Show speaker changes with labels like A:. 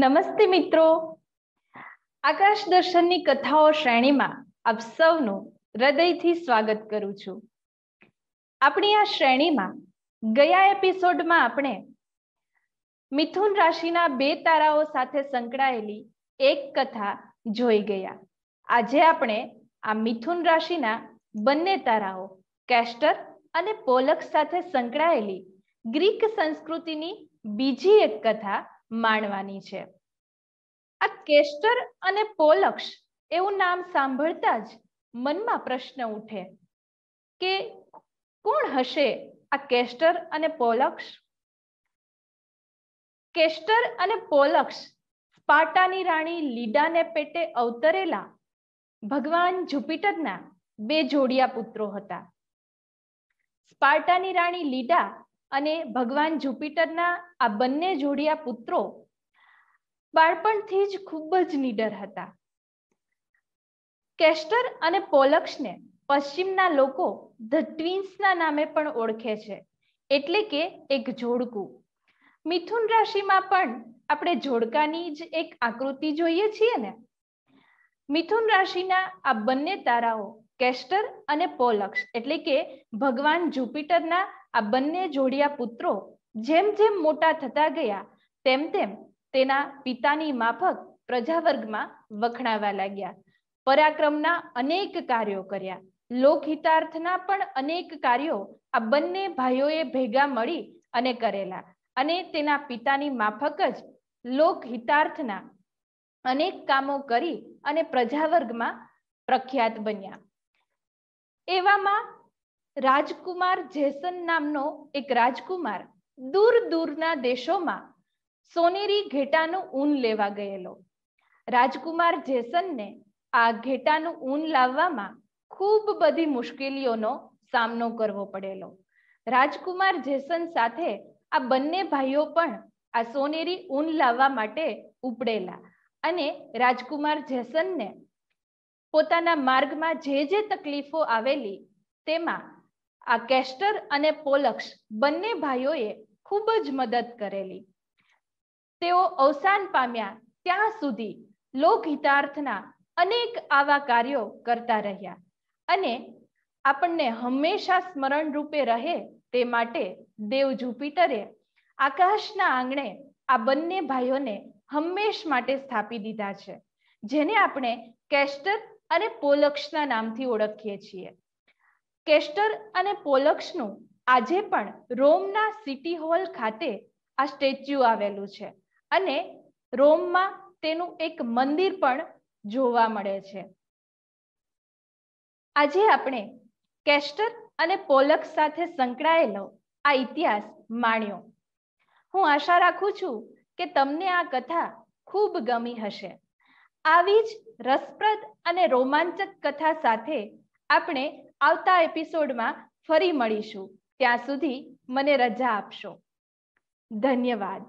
A: નમસ્તે મિત્રો આકાશ દર્શનની કથાઓ શ્રેણીમાં આપ સૌનું હૃદયથી સ્વાગત કરું છું આપણી આ શ્રેણીમાં ગયા એપિસોડમાં આપણે મિથુન રાશિના બે તારાઓ સાથે સંકળાયેલી એક કથા જોઈ ગયા આજે આપણે આ મિથુન રાશિના બંને તારાઓ કેસ્ટર અને પોલક સાથે સંકળાયેલી ગ્રીક સંસ્કૃતિની બીજી એક કથા માણવાની છે આ કેસ્ટર અને પોલક્ષ એવું નામ સાંભળતા જ મનમાં પ્રશ્ન ઉઠે કે કોણ હશે આ કેસ્ટર અને પોલક્ષ કેસ્ટર અને પોલક્ષ સ્પાર્ટાની રાણી લીડાને પેટે અવતરેલા ભગવાન જુપિટરના બે જોડિયા પુત્રો હતા સ્પાર્ટાની રાણી લીડા અને ભગવાન જુપિટરના આ બંને જોડિયા પુત્રો બાળપણથી જ ખૂબ જ નીડર હતા કેસ્ટર અને પોલક્ષને પશ્ચિમના લોકો ધ ટ્વિન્સના નામે પણ ઓળખે છે એટલે કે એક જોડકું મિથુન રાશિમાં પણ આપણે જોડકાની જ એક આકૃતિ જોઈએ છીએ ને મિથુન રાશિના આ બંને તારાઓ કેસ્ટર અને પોલક્ષ એટલે કે ભગવાન જુપિટરના આ બંને જોડિયા પુત્રો જેમ જેમ મોટા થતા ગયા તેમ તેમ તેના પિતાની માફક પ્રજાવર્ગમાં વખણાવા લાગ્યા પરાક્રમના અનેક કાર્યો કર્યા લોકહિતાર્થના પણ અનેક કાર્યો આ બંને ભાઈઓએ ભેગા મળી અને કરેલા અને તેના પિતાની માફક જ લોકહિતાર્થના અનેક કામો કરી અને પ્રજાવર્ગમાં પ્રખ્યાત બન્યા એવામાં રાજકુમાર જેસન નામનો એક રાજકુમાર દૂર દૂરના દેશોમાં સોનેરી ઘેટાનું ઊન લેવા ગયેલો રાજકુમાર જેસનને આ ઘેટાનું ઊન લાવવામાં ખૂબ બધી મુશ્કેલીઓનો સામનો કરવો પડેલો રાજકુમાર જેસન સાથે આ બંને ભાઈઓ પણ આ સોનેરી ઊન લાવવા માટે ઉપડેલા અને રાજકુમાર જેસનને પોતાના માર્ગમાં જે જે તકલીફો આવેલી તેમાં આ કેસ્ટર અને પોલક્ષ બંને ભાઈઓએ ખૂબ જ મદદ કરેલી તેઓ અવસાન પામ્યા ત્યાં સુધી લોકહિતાર્થના અનેક આવા કાર્યો કરતા રહ્યા અને આપણને હંમેશા સ્મરણ રૂપે રહે તે માટે દેવ જુપિટરે આકાશના આંગણે આ બંને ભાઈઓને હંમેશ માટે સ્થાપી દીધા છે જેને આપણે કેસ્ટર અને પોલક્ષના નામથી ઓળખીએ છીએ કેસ્ટર અને પોલક્ષનું આજે પણ રોમના સિટી હોલ ખાતે આ સ્ટેચ્યુ આવેલું છે અને રોમમાં તેનું એક મંદિર પણ જોવા મળે છે આજે આપણે કેસ્ટર અને પોલક્ષ સાથે સંકળાયેલો આ ઇતિહાસ માણ્યો હું આશા રાખું છું કે તમને આ કથા ખૂબ ગમી હશે આવી જ રસપ્રદ અને રોમાંચક કથા સાથે આપણે આવતા એપિસોડમાં ફરી મળીશું ત્યાં સુધી મને રજા આપશો ધન્યવાદ